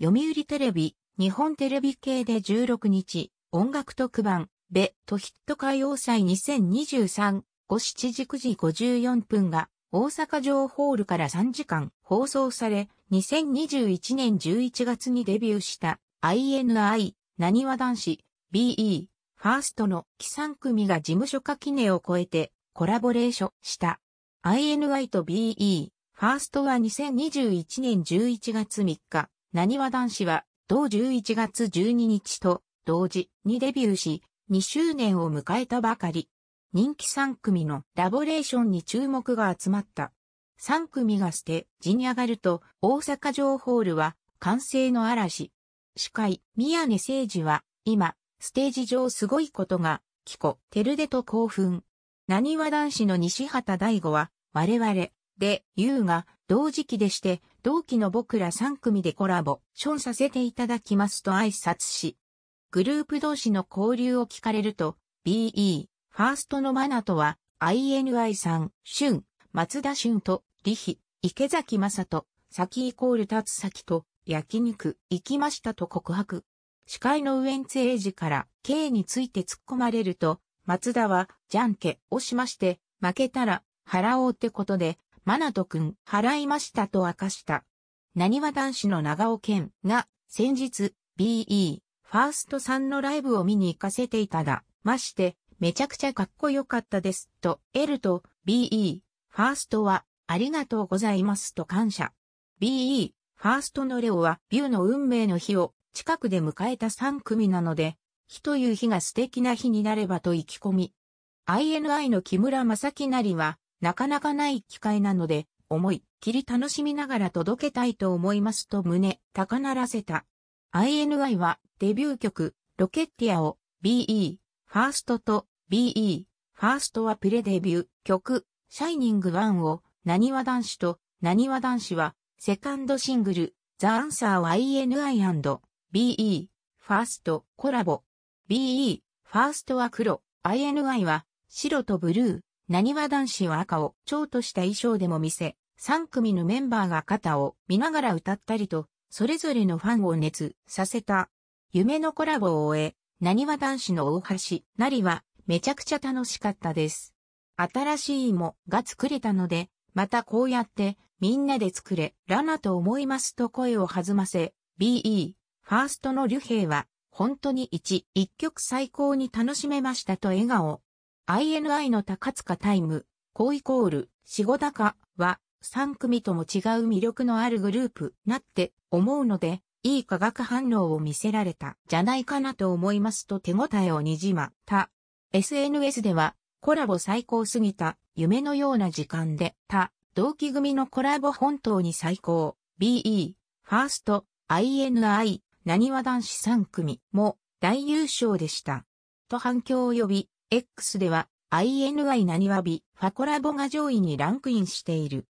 読売テレビ、日本テレビ系で16日、音楽特番、ベトヒット歌謡祭2023、午7時9時54分が、大阪城ホールから3時間放送され、2021年11月にデビューした INI、なにわ男子、BE、ファーストの木3組が事務所垣根を超えてコラボレーションした。INI と BE、ファーストは2021年11月3日、何わ男子は、同11月12日と同時にデビューし、2周年を迎えたばかり。人気3組のラボレーションに注目が集まった。3組がステ地に上がると、大阪城ホールは、完成の嵐。司会、宮根誠司は、今、ステージ上すごいことが、キコ、テルデと興奮。なにわ男子の西畑大吾は、我々、で、優が同時期でして、同期の僕ら3組でコラボ、ションさせていただきますと挨拶し、グループ同士の交流を聞かれると、BE、ファーストのマナとは、INI さん、俊、松田俊と、リヒ、池崎正人、先イコール立つ先と、焼肉、行きましたと告白。司会のウエンツ英二から K について突っ込まれると、松田は、じゃんけをしまして、負けたら、腹をってことで、マナト君、払いましたと明かした。なにわ男子の長尾健が、先日、BE、ファーストさんのライブを見に行かせていただ、まして、めちゃくちゃかっこよかったです、と、L と BE、ファーストは、ありがとうございますと感謝。BE、ファーストのレオは、ビューの運命の日を、近くで迎えた3組なので、日という日が素敵な日になればと意気込み。INI の木村正樹なりは、なかなかない機会なので、思いっきり楽しみながら届けたいと思いますと胸、高鳴らせた。INI はデビュー曲、ロケッティアを BE、ファーストと BE、ファーストはプレデビュー曲、シャイニング1を、何わ男子と、何わ男子は、セカンドシングル、ザ・アンサーは INI&BE、ファースト、コラボ。BE、ファーストは黒、INI は白とブルー、何は男子は赤を蝶とした衣装でも見せ、3組のメンバーが肩を見ながら歌ったりと、それぞれのファンを熱させた。夢のコラボを終え、何は男子の大橋、なりは、めちゃくちゃ楽しかったです。新しい芋が作れたので、またこうやってみんなで作れ、ラナと思いますと声を弾ませ、BE、ファーストの竜兵は、本当に一、一曲最高に楽しめましたと笑顔。INI の高塚タイム、高イコール、死後高は、3組とも違う魅力のあるグループなって思うので、いい化学反応を見せられたじゃないかなと思いますと手応えをにじまた。SNS では、コラボ最高すぎた、夢のような時間で、他、同期組のコラボ本当に最高、BE、ファースト、INI、なにわ男子3組も大優勝でした。と反響を呼び、X では INY なにわびファコラボが上位にランクインしている。